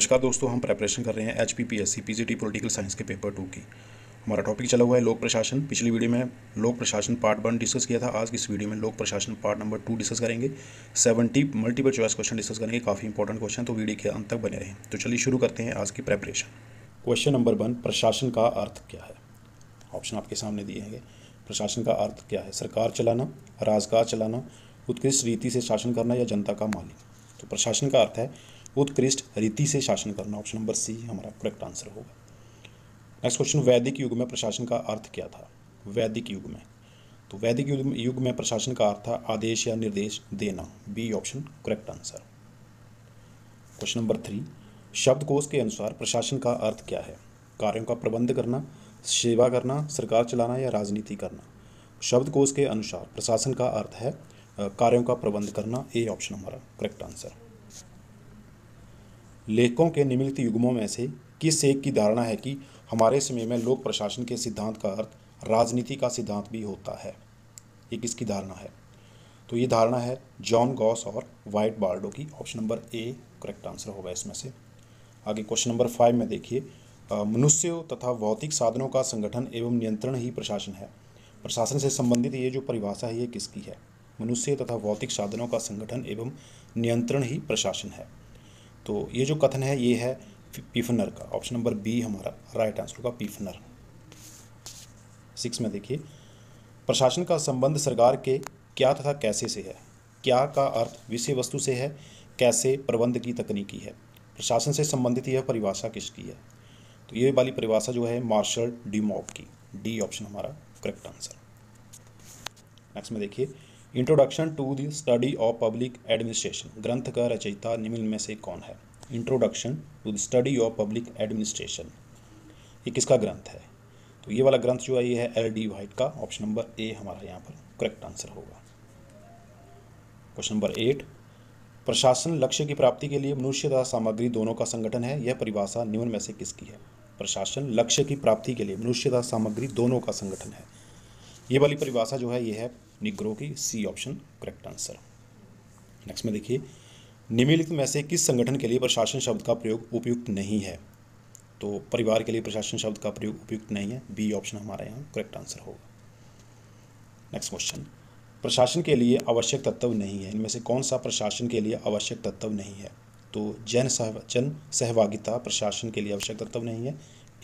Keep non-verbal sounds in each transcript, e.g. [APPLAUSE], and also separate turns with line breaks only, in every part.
नमस्कार दोस्तों हम प्रेपरेशन कर रहे हैं H P P G T political science के पेपर टू की हमारा टॉपिक चला हुआ है लोक प्रशासन पिछली वीडियो में लोक प्रशासन पार्ट वन डिस्कस किया था आज की इस वीडियो में लोक प्रशासन पार्ट नंबर टू डिस्कस करेंगे seventy multiple choice question discuss करेंगे काफ़ी इंपॉर्टेंट क्वेश्चन तो वीडियो के अंत तक बने रहे तो चलिए शुरू करते हैं आज की प्रेपरेशन क्वेश्चन नंबर वन प्रशासन का अर्थ क्या है ऑप्शन आपके सामने दिए हैं प्रशासन का अर्थ क्या है सरकार चलाना राजकार चलाना उत्कृष्ट रीति से शासन करना या जनता का मालिक तो प्रशासन का अर्थ है उत्कृष्ट रीति से शासन करना ऑप्शन नंबर सी हमारा करेक्ट आंसर होगा नेक्स्ट क्वेश्चन वैदिक युग में प्रशासन का अर्थ क्या था वैदिक युग में तो वैदिक युग में प्रशासन का अर्थ था आदेश या निर्देश देना B option correct answer question number three शब्दकोश के अनुसार प्रशासन का अर्थ क्या है कार्यों का प्रबंध करना सेवा करना सरकार चलाना या राजनीति करना शब्दकोश के अनुसार प्रशासन का अर्थ है कार्यों का प्रबंध करना ए ऑप्शन हमारा करेक्ट आंसर लेखकों के निम्नलिखित युग्मों में से किस एक की धारणा है कि हमारे समय में लोक प्रशासन के सिद्धांत का अर्थ राजनीति का सिद्धांत भी होता है ये किसकी धारणा है तो ये धारणा है जॉन गॉस और वाइट बार्डो की option number A correct answer होगा इसमें से आगे क्वेश्चन नंबर फाइव में देखिए मनुष्य तथा भौतिक साधनों का संगठन एवं नियंत्रण ही प्रशासन है प्रशासन से संबंधित ये जो परिभाषा है ये किसकी है मनुष्य तथा भौतिक साधनों का संगठन एवं नियंत्रण ही प्रशासन है तो ये जो कथन है ये है पीफनर का ऑप्शन नंबर बी हमारा राइट आंसर होगा पीफनर सिक्स में देखिए प्रशासन का संबंध सरकार के क्या तथा कैसे से है क्या का अर्थ विषय वस्तु से है कैसे प्रबंध की तकनीकी है प्रशासन से संबंधित यह परिभाषा किसकी है तो ये वाली परिभाषा जो है मार्शल डी मॉक की डी ऑप्शन हमारा करेक्ट आंसर नेक्स्ट में देखिए introduction to the study of public administration ग्रंथ का रचयिता निम्न में से कौन है introduction to the study of public administration ये किसका ग्रंथ है तो ये वाला ग्रंथ जो है ये है एल डी वाइट का ऑप्शन नंबर ए हमारा यहाँ पर करेक्ट आंसर होगा क्वेश्चन नंबर एट प्रशासन लक्ष्य की प्राप्ति के लिए मनुष्य तथा सामग्री दोनों का संगठन है यह परिभाषा निम्न में से किसकी है प्रशासन लक्ष्य की प्राप्ति के लिए मनुष्य तथा सामग्री दोनों का संगठन है ये वाली परिभाषा जो है ये है निग्रो की C option correct answer next में देखिए निम्नलिखित में से किस संगठन के लिए प्रशासन शब्द का प्रयोग उपयुक्त नहीं है तो परिवार के लिए प्रशासन शब्द का प्रयोग उपयुक्त नहीं है बी ऑप्शन हमारे यहाँ करेक्ट आंसर होगा नेक्स्ट क्वेश्चन प्रशासन के लिए आवश्यक तत्व नहीं है इनमें से कौन सा प्रशासन के लिए आवश्यक तत्व नहीं है तो जन सह जन सहभागिता प्रशासन के लिए आवश्यक तत्व नहीं है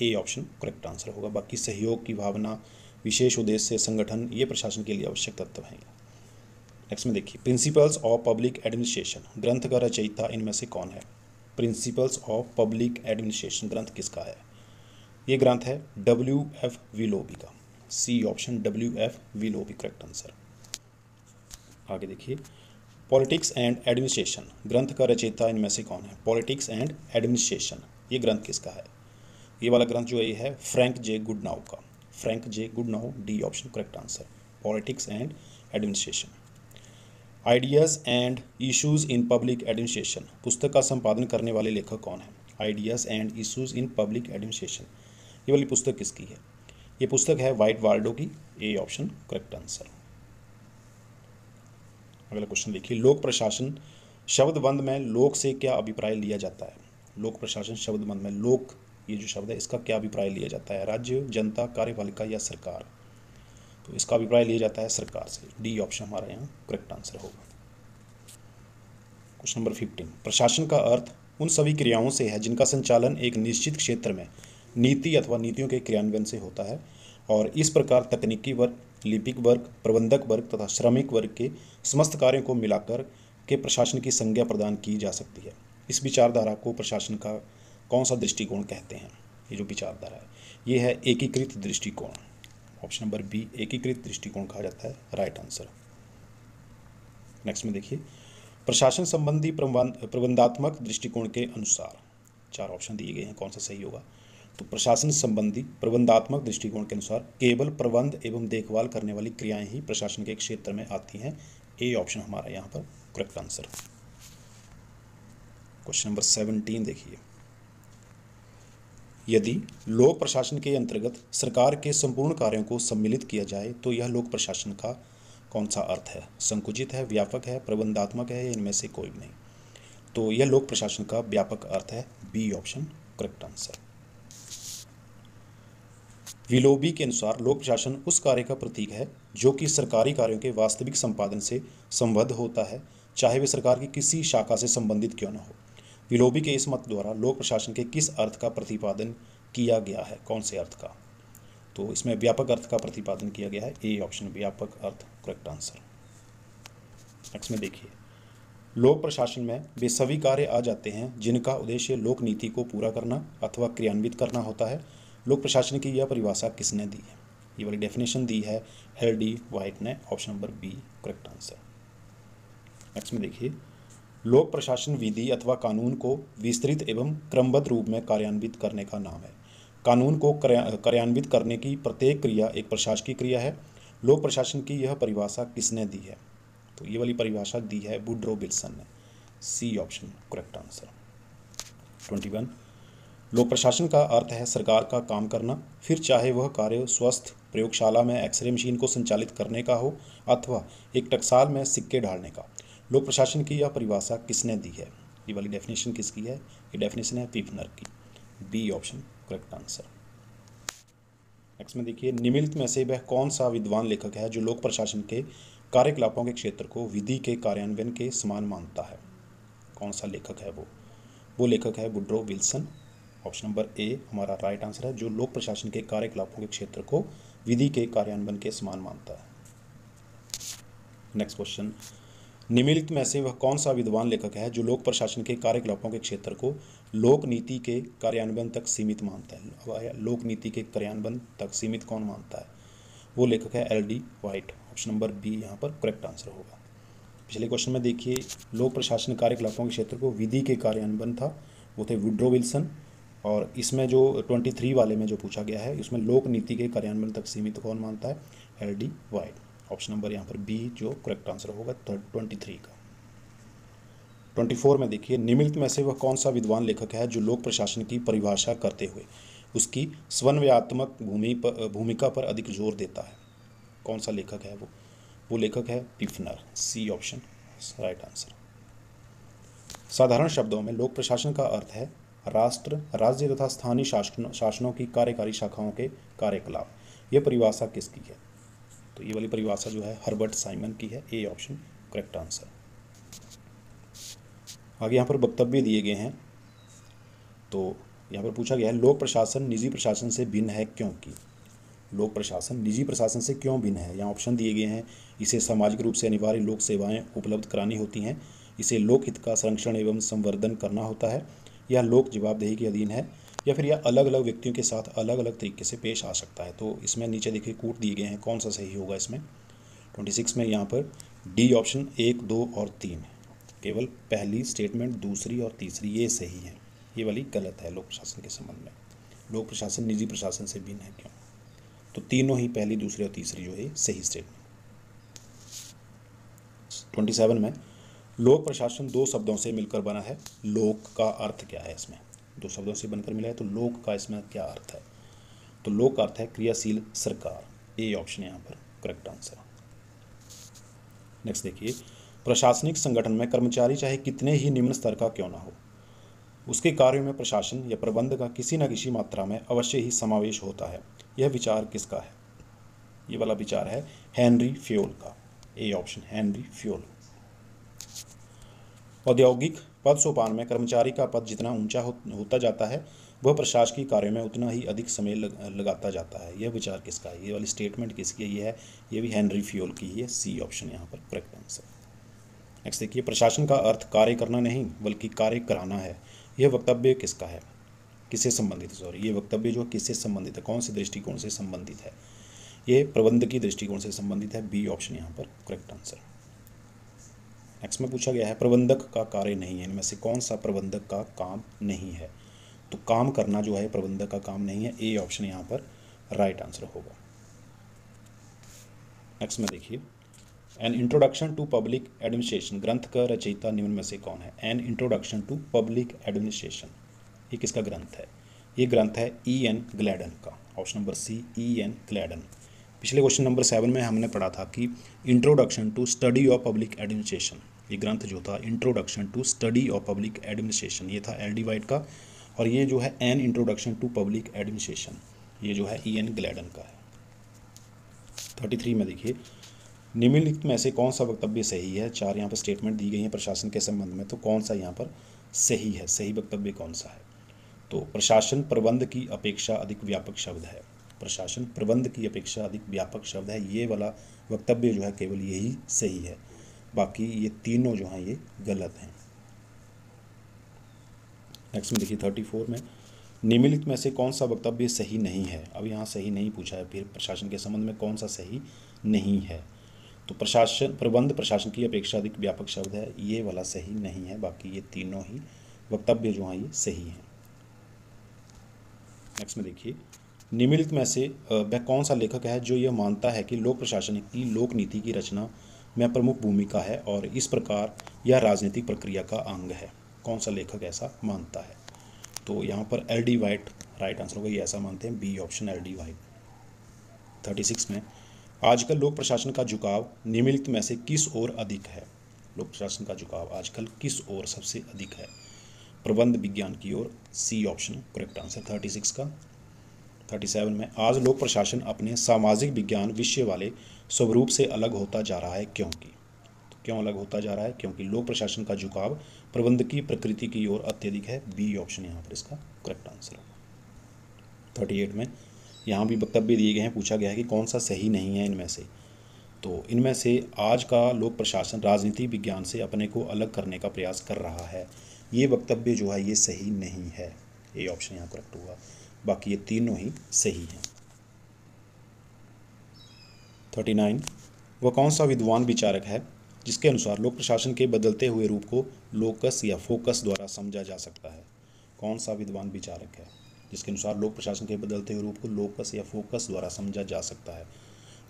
ए ऑप्शन करेक्ट आंसर होगा बाकी सहयोग की भावना विशेष उद्देश्य संगठन ये प्रशासन के लिए आवश्यक तत्व हैं नेक्स्ट में देखिए प्रिंसिपल्स ऑफ पब्लिक एडमिनिस्ट्रेशन ग्रंथ का रचयिता इनमें से कौन है प्रिंसिपल्स ऑफ पब्लिक एडमिनिस्ट्रेशन ग्रंथ किसका है ये ग्रंथ है डब्ल्यू एफ विलोबी का C option W F Willoughby correct answer आगे देखिए पॉलिटिक्स एंड एडमिनिस्ट्रेशन ग्रंथ का रचयिता इनमें से कौन है पॉलिटिक्स एंड एडमिनिस्ट्रेशन ये ग्रंथ किसका है ये वाला ग्रंथ जो है ये है फ्रैंक जे गुडनाउ का Frank J Goodnow D option correct answer politics and administration ideas and issues in public administration पुस्तक का संपादन करने वाले लेखक कौन है ideas and issues in public administration ये वाली पुस्तक किसकी है ये पुस्तक है वाइट वार्डो की ए ऑप्शन करेक्ट आंसर अगला क्वेश्चन देखिए लोक प्रशासन शब्द बंद में लोक से क्या अभिप्राय लिया जाता है लोक प्रशासन शब्द बंद में लोक ये जो शब्द है इसका क्या अभिप्राय लिया जाता है राज्य जनता कार्यपालिका या सरकार तो इसका अभिप्राय लिया जाता है सरकार से डी ऑप्शन हमारे यहाँ करेक्ट आंसर होगा क्वेश्चन नंबर फिफ्टीन प्रशासन का अर्थ उन सभी क्रियाओं से है जिनका संचालन एक निश्चित क्षेत्र में नीति अथवा नीतियों के क्रियान्वयन से होता है और इस प्रकार तकनीकी वर्ग लिपिक वर्ग प्रबंधक वर्ग तथा श्रमिक वर्ग के समस्त कार्यों को मिलाकर के प्रशासन की संज्ञा प्रदान की जा सकती है इस विचारधारा को प्रशासन का कौन सा दृष्टिकोण कहते हैं ये जो विचारधारा है ये है एकीकृत दृष्टिकोण ऑप्शन नंबर बी एकीकृत दृष्टिकोण कहा जाता है राइट आंसर नेक्स्ट में देखिए प्रशासन संबंधी प्रबंधात्मक दृष्टिकोण के अनुसार चार ऑप्शन दिए गए हैं कौन सा सही होगा तो प्रशासन संबंधी प्रबंधात्मक दृष्टिकोण के अनुसार केवल प्रबंध एवं देखभाल करने वाली क्रियाएं ही प्रशासन के क्षेत्र में आती हैं ए ऑप्शन हमारा यहाँ पर correct answer question number seventeen देखिए यदि लोक प्रशासन के अंतर्गत सरकार के संपूर्ण कार्यों को सम्मिलित किया जाए तो यह लोक प्रशासन का कौन सा अर्थ है संकुचित है व्यापक है प्रबंधात्मक है इनमें से कोई नहीं तो यह लोक प्रशासन का व्यापक अर्थ है B option correct answer Willoughby के अनुसार लोक प्रशासन उस कार्य का प्रतीक है जो कि सरकारी कार्यों के वास्तविक संपादन से संबद्ध होता है चाहे वे सरकार की किसी शाखा से संबंधित क्यों न हो विलोबी के इस मत द्वारा लोक प्रशासन के किस अर्थ का प्रतिपादन किया गया है कौन से अर्थ का तो इसमें व्यापक अर्थ का प्रतिपादन किया गया है ए ऑप्शन व्यापक अर्थ करेक्ट आंसर नेक्स्ट में देखिए लोक प्रशासन में वे सभी कार्य आ जाते हैं जिनका उद्देश्य लोक नीति को पूरा करना अथवा क्रियान्वित करना होता है लोक प्रशासन की यह परिभाषा किसने दी है ये वाली डेफिनेशन दी है हेल डी वाइट ने option number B correct answer next में देखिए लोक प्रशासन विधि अथवा कानून को विस्तृत एवं क्रमबद्ध रूप में कार्यान्वित करने का नाम है कानून को कार्यान्वित करने की प्रत्येक क्रिया एक प्रशासकीय क्रिया है लोक प्रशासन की यह परिभाषा किसने दी है तो ये वाली परिभाषा दी है बुड्रो बिल्सन ने C option correct answer twenty one लोक प्रशासन का अर्थ है सरकार का काम करना फिर चाहे वह कार्य स्वस्थ प्रयोगशाला में एक्सरे मशीन को संचालित करने का हो अथवा एक टकसाल में सिक्के ढालने का लोक प्रशासन की यह परिभाषा किसने दी है ये वाली डेफिनेशन किसकी है ये डेफिनेशन है पीफनर की B option correct answer next में देखिए निमिलित में से वह कौन सा विद्वान लेखक है जो लोक प्रशासन के कार्यकलापों के क्षेत्र को विधि के कार्यान्वयन के समान मानता है कौन सा लेखक है वो वो लेखक है Woodrow Wilson option number A हमारा राइट आंसर है जो लोक प्रशासन के कार्यकलापों के क्षेत्र को विधि के कार्यान्वयन के समान मानता है नेक्स्ट क्वेश्चन निम्नलिखित में से वह कौन सा विद्वान लेखक है जो लोक प्रशासन के कार्यकलापों के क्षेत्र को लोक नीति के कार्यान्वयन तक सीमित मानता है लोक नीति के कार्यान्वयन तक सीमित कौन मानता है वो लेखक है L D White option number B यहाँ पर करेक्ट आंसर होगा पिछले क्वेश्चन में देखिए लोक प्रशासन कार्यकलापों के क्षेत्र को विधि के कार्यान्वयन था वो थे विड्रो विल्सन और इसमें जो थ्री वाले में जो पूछा गया है इसमें लोक नीति के कार्यान्वयन तक सीमित कौन मानता है L D White option number यहाँ पर बी जो करेक्ट आंसर होगा ट्वेंटी थ्री का ट्वेंटी फोर में देखिए निम्नलिखित में से वह कौन सा विद्वान लेखक है जो लोक प्रशासन की परिभाषा करते हुए उसकी स्वन्वयात्मक भूमि भूमिका पर अधिक जोर देता है कौन सा लेखक है वो वो लेखक है Pfiffner C option right answer साधारण शब्दों में लोक प्रशासन का अर्थ है राष्ट्र राज्य तथा स्थानीय शासनों की कार्यकारी शाखाओं के कार्यकलाप यह परिभाषा किसकी है तो ये वाली परिभाषा जो है हर्बर्ट साइमन की है ए ऑप्शन करेक्ट आंसर आगे यहाँ पर वक्तव्य दिए गए हैं तो यहाँ पर पूछा गया है लोक प्रशासन निजी प्रशासन से भिन्न है क्योंकि लोक प्रशासन निजी प्रशासन से क्यों भिन्न है यहाँ ऑप्शन दिए गए हैं इसे सामाजिक रूप से अनिवार्य लोक सेवाएं उपलब्ध करानी होती हैं इसे लोक हित का संरक्षण एवं संवर्धन करना होता है यह लोक जवाबदेही के अधीन है या फिर यह अलग अलग व्यक्तियों के साथ अलग अलग तरीके से पेश आ सकता है तो इसमें नीचे देखिए कूट दिए गए हैं कौन सा सही होगा इसमें ट्वेंटी सिक्स में यहाँ पर डी ऑप्शन एक दो और तीन केवल पहली स्टेटमेंट दूसरी और तीसरी ये सही है ये वाली गलत है लोक प्रशासन के संबंध में लोक प्रशासन निजी प्रशासन से भिन्न है क्यों तो तीनों ही पहली दूसरी और तीसरी जो है सही स्टेटमेंट ट्वेंटी सेवन में लोक प्रशासन दो शब्दों से मिलकर बना है लोक का अर्थ क्या है इसमें दो शब्दों से बनकर मिला है तो लोक का इसमें क्या अर्थ है तो लोक का अर्थ है क्रियाशील सरकार ए ऑप्शन यहाँ पर करेक्ट आंसर नेक्स्ट देखिए प्रशासनिक संगठन में कर्मचारी चाहे कितने ही निम्न स्तर का क्यों ना हो उसके कार्यों में प्रशासन या प्रबंध का किसी न किसी मात्रा में अवश्य ही समावेश होता है यह विचार किसका है ये वाला विचार है हेनरी फ्योल का ए ऑप्शन हेनरी फ्योल औद्योगिक पद सोपान में कर्मचारी का पद जितना ऊंचा हो, होता जाता है वह प्रशासकीय कार्य में उतना ही अधिक समय लग, लगाता जाता है यह विचार किसका है ये वाली स्टेटमेंट किसकी है ये है ये भी हेनरी फ्योल की ही है सी ऑप्शन यहाँ पर करेक्ट आंसर नेक्स्ट देखिए प्रशासन का अर्थ कार्य करना नहीं बल्कि कार्य कराना है यह वक्तव्य किसका है किससे संबंधित है सॉरी ये वक्तव्य जो किससे संबंधित है कौन से दृष्टिकोण से संबंधित है ये प्रबंध की दृष्टिकोण से संबंधित है बी ऑप्शन यहाँ पर करेक्ट आंसर नेक्स्ट में पूछा गया है प्रबंधक का कार्य नहीं है इनमें से कौन सा प्रबंधक का काम नहीं है तो काम करना जो है प्रबंधक का काम नहीं है ए ऑप्शन यहाँ पर राइट आंसर होगा नेक्स्ट में देखिए an introduction to public administration ग्रंथ का रचयिता निम्न में से कौन है an introduction to public administration ये किसका ग्रंथ है ये ग्रंथ है ई एन ग्लैडन का option number C E N Gladden पिछले क्वेश्चन नंबर सेवन में हमने पढ़ा था कि introduction to study of public administration ये ग्रंथ जो था introduction to study of public administration ये था एल डी वाइट का और ये जो है an introduction to public administration ये जो है ई एन ग्लैडन का है थर्टी थ्री में देखिए निम्नलिखित में से कौन सा वक्तव्य सही है चार यहाँ पर स्टेटमेंट दी गई हैं प्रशासन के संबंध में तो कौन सा यहाँ पर सही है सही वक्तव्य कौन सा है तो प्रशासन प्रबंध की अपेक्षा अधिक व्यापक शब्द है प्रशासन प्रबंध की अपेक्षा अधिक व्यापक शब्द है ये वाला वक्तव्य जो है केवल यही सही है बाकी ये तीनों जो हैं ये गलत हैं नेक्स्ट में देखिए थर्टी फोर में निम्नलिखित में से कौन सा वक्तव्य सही नहीं है अब यहाँ सही नहीं पूछा है फिर प्रशासन के संबंध में कौन सा सही नहीं है तो प्रशासन प्रबंध प्रशासन की अपेक्षा अधिक व्यापक शब्द है ये वाला सही नहीं है बाकी ये तीनों ही वक्तव्य जो हैं ये सही हैं नेक्स्ट में देखिए निम्नलिखित में से वह कौन सा लेखक है जो यह मानता है कि लोक प्रशासन की लोक नीति की रचना में प्रमुख भूमिका है और इस प्रकार यह राजनीतिक प्रक्रिया का अंग है कौन सा लेखक ऐसा मानता है तो यहाँ पर L D White right answer होगा ये ऐसा मानते हैं B option L D White thirty six में आजकल लोक प्रशासन का झुकाव निम्नलिखित में से किस ओर अधिक है लोक प्रशासन का झुकाव आजकल किस ओर सबसे अधिक है प्रबंध विज्ञान की ओर C option correct answer thirty six का 37 में आज लोक प्रशासन अपने सामाजिक विज्ञान विषय वाले स्वरूप से अलग होता जा रहा है क्योंकि तो क्यों अलग होता जा रहा है क्योंकि लोक प्रशासन का झुकाव प्रबंधकीय प्रकृति की ओर अत्यधिक है बी ऑप्शन यहाँ पर इसका करेक्ट आंसर होगा थर्टी एट में यहाँ भी वक्तव्य दिए गए हैं पूछा गया है कि कौन सा सही नहीं है इनमें से तो इनमें से आज का लोक प्रशासन राजनीति विज्ञान से अपने को अलग करने का प्रयास कर रहा है ये वक्तव्य जो है ये सही नहीं है ए ऑप्शन यहाँ करेक्ट होगा बाकी ये तीनों ही सही हैं थर्टी नाइन वह कौन सा विद्वान विचारक है जिसके अनुसार लोक प्रशासन के बदलते हुए रूप को लोकस या फोकस द्वारा समझा जा सकता है कौन सा विद्वान विचारक है जिसके अनुसार लोक प्रशासन के बदलते हुए रूप को लोकस या फोकस द्वारा समझा जा सकता है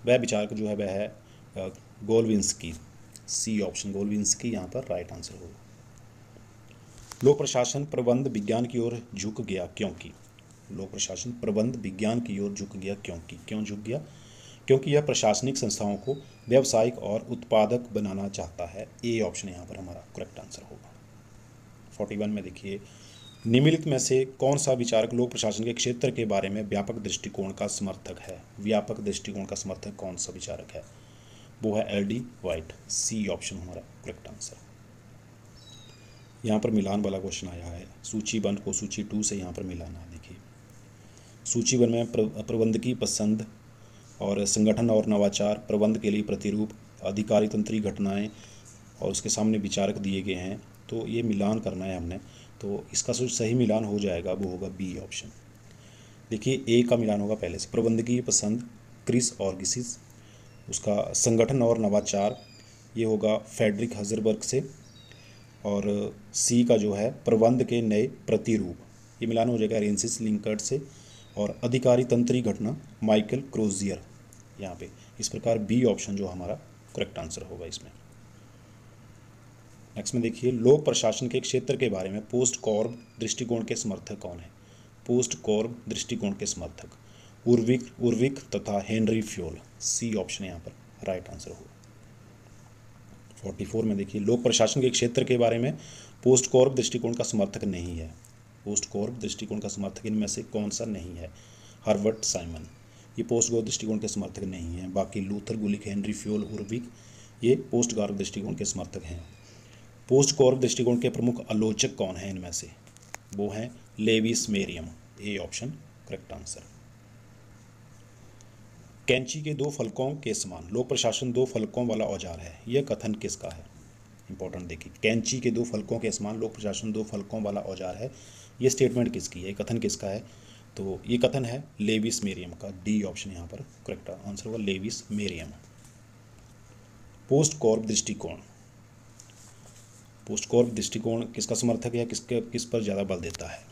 वह विचारक जो है वह है गोलविंस की सी ऑप्शन गोलविंस की यहाँ पर राइट आंसर होगा लोक प्रशासन प्रबंध विज्ञान की ओर झुक गया क्योंकि लोक प्रशासन प्रबंध विज्ञान की ओर झुक गया क्योंकि क्यों झुक गया क्योंकि यह प्रशासनिक संस्थाओं को व्यावसायिक और उत्पादक बनाना चाहता है ए ऑप्शन यहाँ पर हमारा करेक्ट आंसर होगा फोर्टी वन में देखिए निम्नलिखित में से कौन सा विचारक लोक प्रशासन के क्षेत्र के बारे में व्यापक दृष्टिकोण का समर्थक है व्यापक दृष्टिकोण का समर्थक कौन सा विचारक है वो है L D White C option हमारा करेक्ट आंसर यहाँ पर मिलान वाला क्वेश्चन आया है सूची वन को सूची टू से यहाँ पर मिलाना देखिए सूची वन में प्रबंधकीय पसंद और संगठन और नवाचार प्रबंध के लिए प्रतिरूप अधिकारी तंत्री घटनाएं और उसके सामने विचारक दिए गए हैं तो ये मिलान करना है हमने तो इसका सही मिलान हो जाएगा वो होगा बी ऑप्शन देखिए ए का मिलान होगा पहले से प्रबंधकीय पसंद क्रिस और उसका संगठन और नवाचार ये होगा फेडरिक हजरबर्ग से और सी का जो है प्रबंध के नए प्रतिरूप ये मिलान हो जाएगा रेंसिस लिंकर्ट से और अधिकारी तंत्री घटना माइकल क्रोजियर यहाँ पे इस प्रकार बी ऑप्शन जो हमारा करेक्ट आंसर होगा इसमें नेक्स्ट में देखिए लोक प्रशासन के क्षेत्र के बारे में पोस्ट कॉर्ब दृष्टिकोण के समर्थक कौन है पोस्ट कॉर्ब दृष्टिकोण के समर्थक उर्विक उर्विक तथा हेनरी फ्योल सी ऑप्शन यहाँ पर राइट आंसर होगा फोर्टी फोर में देखिए लोक प्रशासन के क्षेत्र के बारे में पोस्ट कॉर्प दृष्टिकोण का समर्थक नहीं है पोस्ट कॉर्प दृष्टिकोण का समर्थक इनमें से कौन सा नहीं है हार्वर्ड साइमन ये पोस्ट गॉर्प दृष्टिकोण के समर्थक नहीं है बाकी Luther Gulick Henry Fayol Urwick ये पोस्ट गौरव दृष्टिकोण के समर्थक हैं पोस्ट कॉर्प दृष्टिकोण के प्रमुख आलोचक कौन हैं इनमें से वो हैं Lewis Meriam A option correct answer कैंची के दो फलकों के समान लोक प्रशासन दो फलकों वाला औजार है यह कथन किसका है इंपॉर्टेंट देखिए कैंची के दो फलकों के समान लोक प्रशासन दो फलकों वाला औजार है ये स्टेटमेंट किसकी है कथन किसका है तो ये कथन है लेविस मेरियम का डी ऑप्शन यहाँ पर करेक्ट आंसर होगा लेविस मेरियम पोस्ट कॉर्प दृष्टिकोण पोस्ट कॉर्प दृष्टिकोण किसका समर्थक या किसके किस पर ज़्यादा बल देता है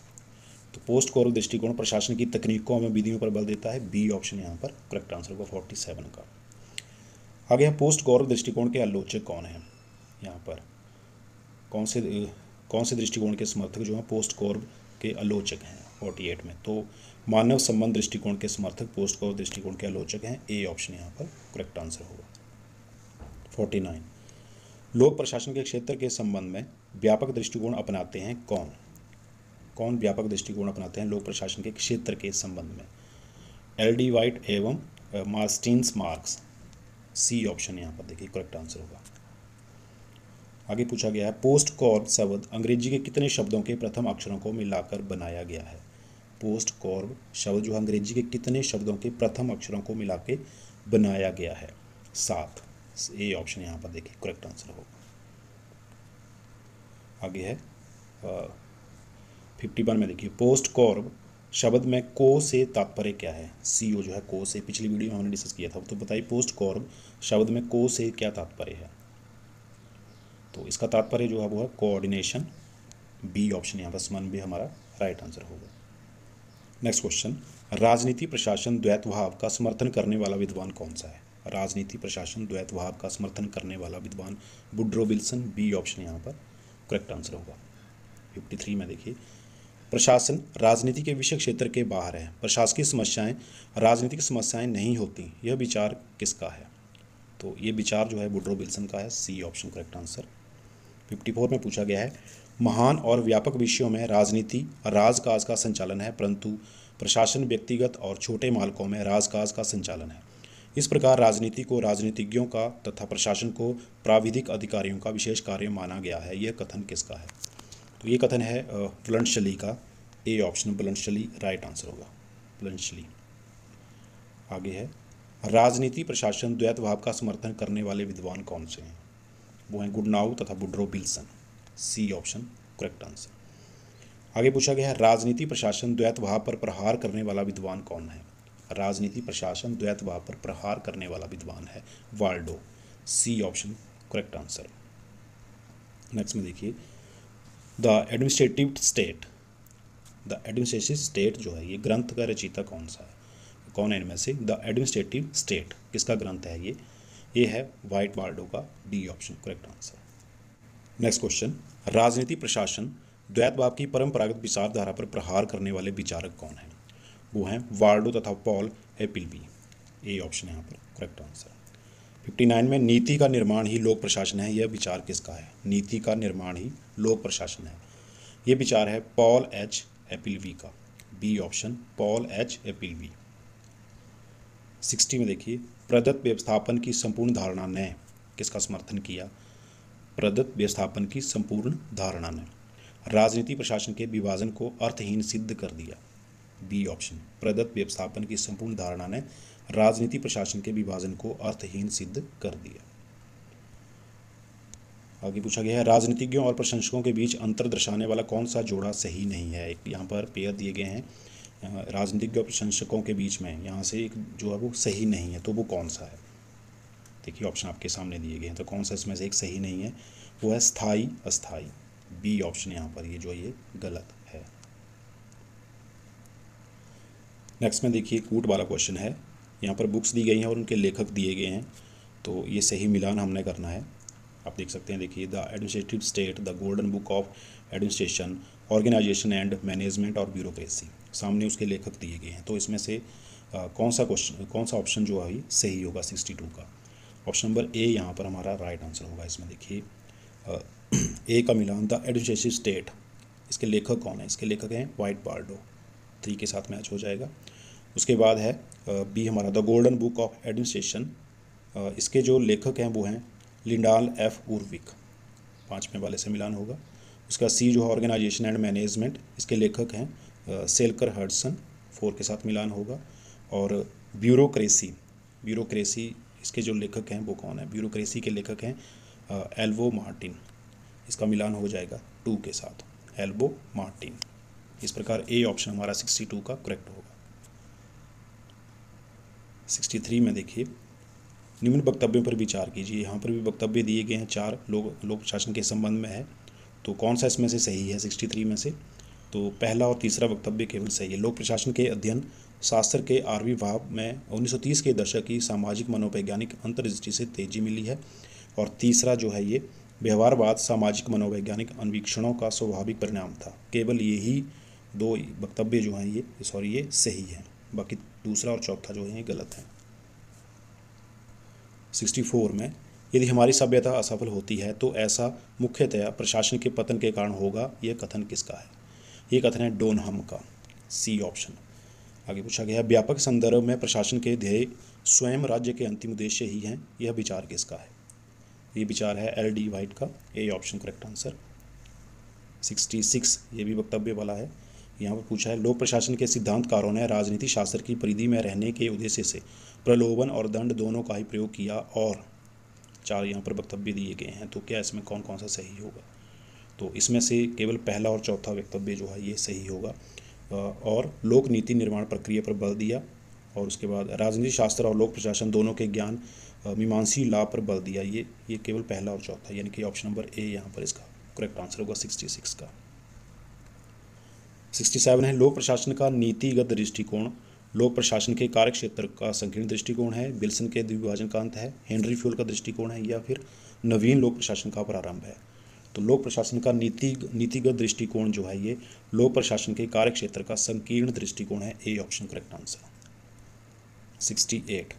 तो पोस्ट कोरल दृष्टिकोण प्रशासन की तकनीकों में विधियों पर बल देता है बी ऑप्शन यहाँ पर करेक्ट आंसर होगा फोर्टी सेवन का आगे है पोस्ट गौरव दृष्टिकोण के आलोचक कौन है यहाँ पर कौन से कौन से दृष्टिकोण के समर्थक जो हैं पोस्ट गौरव के आलोचक हैं फोर्टी एट में तो मानव संबंध दृष्टिकोण के समर्थक पोस्ट गौरव दृष्टिकोण के आलोचक हैं ए ऑप्शन यहाँ पर करेक्ट आंसर होगा फोर्टी नाइन लोग प्रशासन के क्षेत्र के संबंध में व्यापक दृष्टिकोण अपनाते हैं कौन कौन व्यापक दृष्टिकोण अपनाते हैं लोक प्रशासन के क्षेत्र के संबंध में एल डी वाइट एवं मार्स्टीन्स मार्क्स सी ऑप्शन यहाँ पर देखिए करेक्ट आंसर होगा आगे पूछा गया है पोस्ट कॉर्ब शब्द अंग्रेजी के कितने शब्दों के प्रथम अक्षरों को मिलाकर बनाया गया है पोस्ट कॉर्ब शब्द जो अंग्रेजी के कितने शब्दों के प्रथम अक्षरों को मिला के बनाया गया है सात ए ऑप्शन यहाँ पर देखिए करेक्ट आंसर होगा आगे है फिफ्टी वन में देखिए पोस्ट कॉर्ब शब्द में को से तात्पर्य क्या है सी ओ जो है को से पिछली वीडियो में हमने डिस्कस किया था तो बताइए पोस्ट कॉर्ब शब्द में को से क्या तात्पर्य है तो इसका तात्पर्य जो है वो है कोऑर्डिनेशन बी ऑप्शन यहाँ पर समान भी हमारा राइट आंसर होगा नेक्स्ट क्वेश्चन राजनीति प्रशासन द्वैतभाव का समर्थन करने वाला विद्वान कौन सा है राजनीति प्रशासन द्वैतभाव का समर्थन करने वाला विद्वान बुड्रो विल्सन बी ऑप्शन यहाँ पर करेक्ट आंसर होगा फिफ्टी थ्री में देखिए प्रशासन राजनीति के विषय क्षेत्र के बाहर है प्रशासकीय समस्याएं राजनीतिक समस्याएं नहीं होती यह विचार किसका है तो ये विचार जो है बुड्रो विल्सन का है C option correct answer fifty four में पूछा गया है महान और व्यापक विषयों में राजनीति राजकाज का संचालन है परंतु प्रशासन व्यक्तिगत और छोटे मालकों में राजकाज का संचालन है इस प्रकार राजनीति को राजनीतिज्ञों का तथा प्रशासन को प्राविधिक अधिकारियों का विशेष कार्य माना गया है यह कथन किसका है तो ये कथन है बुलंदशली का A option Bluntschli right answer होगा बुलंदशली आगे है राजनीति प्रशासन द्वैत भाव का समर्थन करने वाले विद्वान कौन से हैं वो हैं गुडनाऊ तथा Woodrow Wilson C option correct answer आगे पूछा गया है राजनीति प्रशासन द्वैत भाव पर प्रहार करने वाला विद्वान कौन है राजनीति प्रशासन द्वैत भाव पर प्रहार करने वाला विद्वान है Waldo C option correct answer next में देखिए the administrative state the administrative state जो है ये ग्रंथ का रचयिता कौन सा है कौन है इनमें से द एडमिनिस्ट्रेटिव स्टेट किसका ग्रंथ है ये ये है वाइट वार्डो का D option correct answer next question राजनीति प्रशासन द्वैतवाद की परंपरागत विचारधारा पर प्रहार करने वाले विचारक कौन हैं वो हैं वार्डो तथा पॉल बी ए ऑप्शन यहाँ पर करेक्ट आंसर फिफ्टी नाइन में नीति का निर्माण ही लोक प्रशासन है यह विचार किसका है नीति का निर्माण ही लोक प्रशासन है यह विचार है पॉल एच एपिलवी का B option Paul H Appleby 60 में देखिए प्रदत्त व्यवस्थापन की संपूर्ण धारणा ने किसका समर्थन किया प्रदत्त व्यवस्थापन की संपूर्ण धारणा ने राजनीति प्रशासन के विभाजन को अर्थहीन सिद्ध कर दिया बी ऑप्शन प्रदत्त व्यवस्थापन की संपूर्ण धारणा ने राजनीति प्रशासन के विभाजन को अर्थहीन सिद्ध कर दिया आगे पूछा गया है राजनीतिज्ञों और प्रशंसकों के बीच अंतर दर्शाने वाला कौन सा जोड़ा सही नहीं है एक यहाँ पर पेयर दिए गए हैं राजनीतिज्ञ और प्रशंसकों के बीच में यहाँ से एक जो है वो सही नहीं है तो वो कौन सा है देखिए ऑप्शन आपके सामने दिए गए हैं तो कौन सा इसमें से एक सही नहीं है वो है स्थाई अस्थाई बी ऑप्शन यहाँ पर ये जो ये गलत है नेक्स्ट में देखिए कूट वाला क्वेश्चन है यहाँ पर बुक्स दी गई हैं और उनके लेखक दिए गए हैं तो ये सही मिलान हमने करना है आप देख सकते हैं देखिए the administrative state the golden book of administration organisation and management और ब्यूरोक्रेसी सामने उसके लेखक दिए गए हैं तो इसमें से आ, कौन सा क्वेश्चन कौन सा ऑप्शन जो है सही होगा सिक्सटी टू का ऑप्शन नंबर ए यहाँ पर हमारा राइट आंसर होगा इसमें देखिए ए [CLEARS THROAT] का मिलान द एडमिनिस्ट्रेटिव स्टेट इसके लेखक कौन है इसके लेखक हैं वाइट बार्डो थ्री के साथ मैच हो जाएगा उसके बाद है बी हमारा the golden book of administration इसके जो लेखक हैं वो हैं लिंडाल एफ उर्विक पाँचवें वाले से मिलान होगा उसका सी जो है ऑर्गेनाइजेशन एंड मैनेजमेंट इसके लेखक हैं सेलकर हर्डसन फोर के साथ मिलान होगा और ब्यूरोक्रेसी ब्यूरोक्रेसी इसके जो लेखक हैं वो कौन है ब्यूरोक्रेसी के लेखक हैं एल्वो मार्टिन इसका मिलान हो जाएगा टू के साथ एल्बो मार्टिन इस प्रकार ए ऑप्शन हमारा सिक्सटी टू का करेक्ट होगा सिक्सटी थ्री में देखिए निम्न वक्तव्यों पर विचार कीजिए यहाँ पर भी वक्तव्य दिए गए हैं चार लोग लोक शासन के संबंध में है तो कौन सा इसमें से सही है सिक्सटी थ्री में से तो पहला और तीसरा वक्तव्य केवल सही है लोक प्रशासन के अध्ययन शास्त्र के आरवी भाव में 1930 के दशक की सामाजिक मनोवैज्ञानिक अंतर्दृष्टि से तेजी मिली है और तीसरा जो है ये व्यवहारवाद सामाजिक मनोवैज्ञानिक अन्वीक्षणों का स्वाभाविक परिणाम था केवल यही दो वक्तव्य जो हैं ये सॉरी ये सही हैं बाकी दूसरा और चौथा जो है ये गलत है सिक्सटी फोर में यदि हमारी सभ्यता असफल होती है तो ऐसा मुख्यतया प्रशासन के पतन के कारण होगा यह कथन किसका है ये कथन है डोनहम का सी ऑप्शन आगे पूछा गया व्यापक संदर्भ में प्रशासन के ध्येय स्वयं राज्य के अंतिम उद्देश्य ही हैं यह विचार किसका है ये विचार है एल डी वाइट का A option correct answer sixty six ये भी वक्तव्य वाला है यहाँ पर पूछा है लोक प्रशासन के सिद्धांतकारों ने राजनीति शास्त्र की परिधि में रहने के उद्देश्य से प्रलोभन और दंड दोनों का ही प्रयोग किया और चार यहाँ पर वक्तव्य दिए गए हैं तो क्या इसमें कौन कौन सा सही होगा तो इसमें से केवल पहला और चौथा वक्तव्य जो है ये सही होगा और लोक नीति निर्माण प्रक्रिया पर बल दिया और उसके बाद राजनीति शास्त्र और लोक प्रशासन दोनों के ज्ञान मीमांसी लाभ पर बल दिया ये ये केवल पहला और चौथा यानी कि ऑप्शन नंबर ए यहाँ पर इसका करेक्ट आंसर होगा सिक्सटी सिक्स का सिक्सटी सेवन है लोक प्रशासन का नीतिगत दृष्टिकोण लोक प्रशासन के कार्य क्षेत्र का संकीर्ण दृष्टिकोण है बिल्सन के द्विभाजन का अंत है हेनरी फ्यूल का दृष्टिकोण है या फिर नवीन लोक प्रशासन का प्रारंभ है तो लोक प्रशासन का नीति नीतिगत दृष्टिकोण जो है ये लोक प्रशासन के कार्य क्षेत्र का संकीर्ण दृष्टिकोण है A option correct answer sixty eight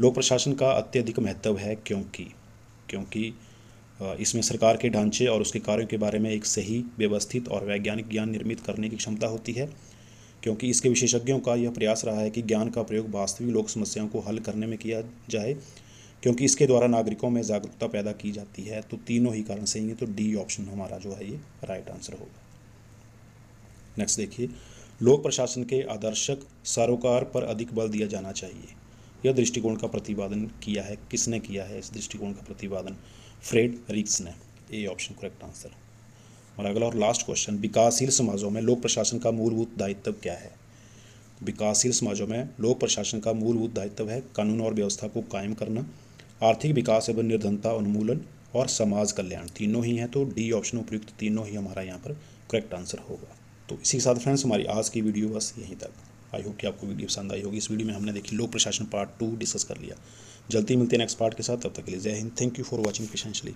लोक प्रशासन का अत्यधिक महत्व है क्योंकि क्योंकि इसमें सरकार के ढांचे और उसके कार्यों के बारे में एक सही व्यवस्थित और वैज्ञानिक ज्ञान निर्मित करने की क्षमता होती है क्योंकि इसके विशेषज्ञों का यह प्रयास रहा है कि ज्ञान का प्रयोग वास्तविक लोक समस्याओं को हल करने में किया जाए क्योंकि इसके द्वारा नागरिकों में जागरूकता पैदा की जाती है तो तीनों ही कारण सही हैं तो डी ऑप्शन हमारा जो है ये राइट आंसर होगा नेक्स्ट देखिए लोक प्रशासन के आदर्शक सरोकार पर अधिक बल दिया जाना चाहिए यह दृष्टिकोण का प्रतिपादन किया है किसने किया है इस दृष्टिकोण का प्रतिपादन फ्रेड रिक्स ने ए ऑप्शन करेक्ट आंसर और अगला और लास्ट क्वेश्चन विकासशील समाजों में लोक प्रशासन का मूलभूत दायित्व क्या है विकासशील समाजों में लोक प्रशासन का मूलभूत दायित्व है कानून और व्यवस्था को कायम करना आर्थिक विकास एवं निर्धनता उन्मूलन और समाज कल्याण तीनों ही हैं तो डी ऑप्शन उपयुक्त तीनों ही हमारा यहाँ पर करेक्ट आंसर होगा तो इसी के साथ फ्रेंड्स हमारी आज की वीडियो बस यहीं तक आई होप कि आपको वीडियो पसंद आई होगी इस वीडियो में हमने देखी लोक प्रशासन पार्ट टू डिस्कस कर लिया जल्दी मिलते हैं नेक्स्ट पार्ट के साथ तब तक के लिए जय हिंद थैंक यू फॉर वॉचिंग पेशेंशली